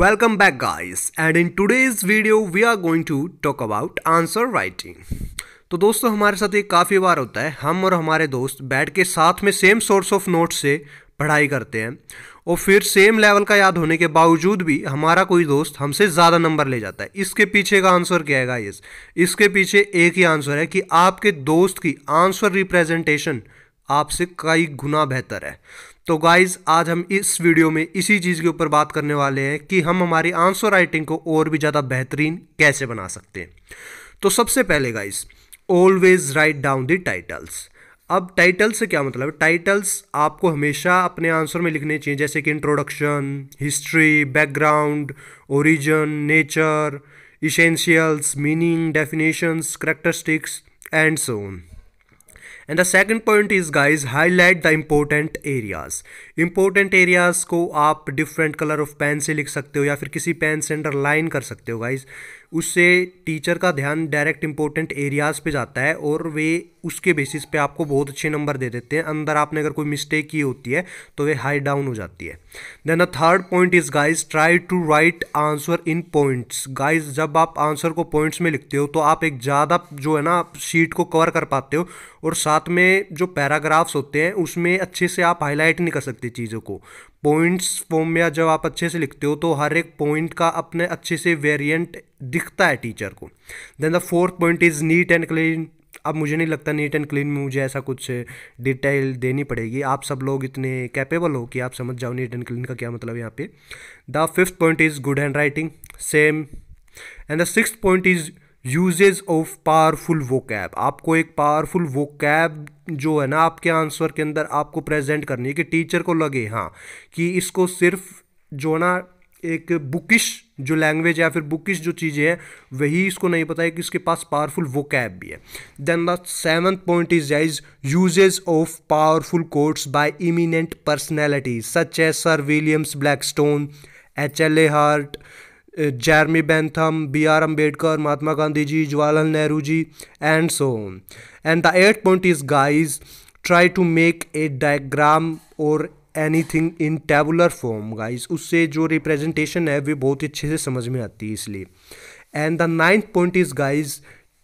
Welcome back guys and in today's video we are going to talk about answer writing. तो दोस्तों हमारे साथ ये काफ़ी बार होता है हम और हमारे दोस्त बैठ के साथ में सेम सोर्स ऑफ नोट्स से पढ़ाई करते हैं और फिर सेम लेवल का याद होने के बावजूद भी हमारा कोई दोस्त हमसे ज़्यादा नंबर ले जाता है इसके पीछे का आंसर क्या है गाइस इसके पीछे एक ही आंसर है कि आपके दोस्त की आंसर रिप्रेजेंटेशन आपसे कई गुना बेहतर है तो गाइज आज हम इस वीडियो में इसी चीज़ के ऊपर बात करने वाले हैं कि हम हमारी आंसर राइटिंग को और भी ज़्यादा बेहतरीन कैसे बना सकते हैं तो सबसे पहले guys always write down the titles अब टाइटल्स से क्या मतलब टाइटल्स आपको हमेशा अपने आंसर में लिखने चाहिए जैसे कि introduction history background origin nature essentials meaning definitions characteristics and so on and the second point is guys highlight the important areas important areas को आप डिफरेंट कलर ऑफ पेन से लिख सकते हो या फिर किसी पेन से अंडर लाइन कर सकते हो गाइज उससे टीचर का ध्यान डायरेक्ट इंपॉर्टेंट एरियाज़ पे जाता है और वे उसके बेसिस पे आपको बहुत अच्छे नंबर दे देते हैं अंदर आपने अगर कोई मिस्टेक की होती है तो वे हाई डाउन हो जाती है then a third point is guys try to write answer in points guys जब आप आंसर को पॉइंट्स में लिखते हो तो आप एक ज़्यादा जो है ना शीट को कवर कर पाते हो और साथ में जो पैराग्राफ्स होते हैं उसमें अच्छे से आप हाईलाइट नहीं कर सकते चीज़ों को पॉइंट्स फॉर्म में जब आप अच्छे से लिखते हो तो हर एक पॉइंट का अपने अच्छे से वेरियंट दिखता है टीचर को then the fourth point is neat and clean अब मुझे नहीं लगता नीट एंड क्लीन में मुझे ऐसा कुछ डिटेल देनी पड़ेगी आप सब लोग इतने कैपेबल हो कि आप समझ जाओ नीट एंड क्लीन का क्या मतलब यहाँ पे the fifth point is good handwriting same and the six point is usages of powerful vocab आपको एक पावरफुल वो कैब जो है ना आपके आंसर के अंदर आपको प्रेजेंट करनी है कि टीचर को लगे हाँ कि इसको सिर्फ जो ना एक बुकिश जो लैंग्वेज या फिर बुकिश जो चीज़ें हैं वही इसको नहीं पता है कि इसके पास पावरफुल वो कैब भी है then the seventh point is is usages of powerful quotes by eminent personalities such as sir Williams Blackstone H L A Hart Jeremy Bentham B R Ambedkar Mahatma Gandhi ji Jawaharlal Nehru ji and so and the eight point is guys try to make a diagram or anything in tabular form guys उससे जो representation है वे बहुत ही अच्छे से समझ में आती है इसलिए and the ninth point is guys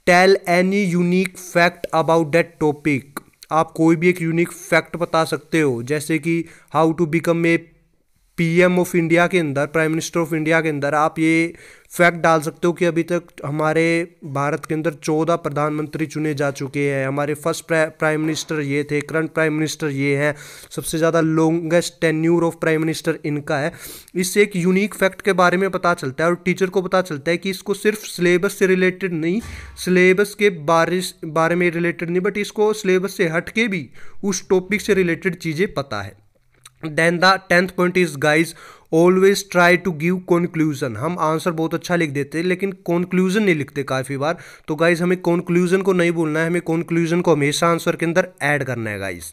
tell any unique fact about that topic आप कोई भी एक यूनिक फैक्ट बता सकते हो जैसे कि how to become a PM of India के अंदर प्राइम मिनिस्टर ऑफ इंडिया के अंदर आप ये फैक्ट डाल सकते हो कि अभी तक हमारे भारत के अंदर चौदह प्रधानमंत्री चुने जा चुके हैं हमारे फर्स्ट प्राइम मिनिस्टर ये थे करंट प्राइम मिनिस्टर ये हैं सबसे ज़्यादा longest tenure of prime minister इनका है इससे एक यूनिक फैक्ट के बारे में पता चलता है और टीचर को पता चलता है कि इसको सिर्फ सिलेबस से रिलेटेड नहीं सिलेबस के बारे बारे में रिलेटेड नहीं बट इसको सिलेबस से हट के भी उस टॉपिक से रिलेटेड चीज़ें पता है then the 10th point is guys always try to give conclusion हम आंसर बहुत अच्छा लिख देते हैं लेकिन कॉन्क्लूजन नहीं लिखते काफ़ी बार तो गाइज हमें कॉन्क्लूजन को नहीं बोलना है हमें कॉन्क्लूजन को हमेशा आंसर के अंदर ऐड करना है guys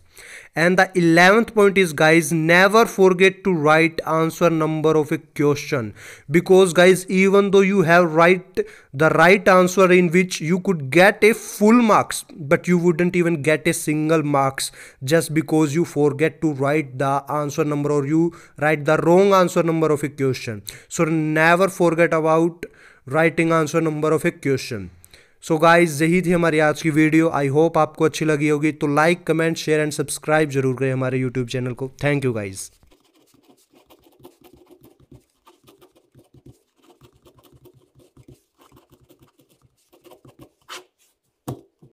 and the eleventh point is guys never forget to write answer number of a question because guys even though you have write the right answer in which you could get a full marks but you wouldn't even get a single marks just because you get to write the answer number or you write the wrong answer answer number of a question. So never forget about writing answer number of a question. So guys यही थी हमारी आज की video I hope आपको अच्छी लगी होगी तो like comment share and subscribe जरूर करें हमारे यूट्यूब चैनल को थैंक यू गाइज़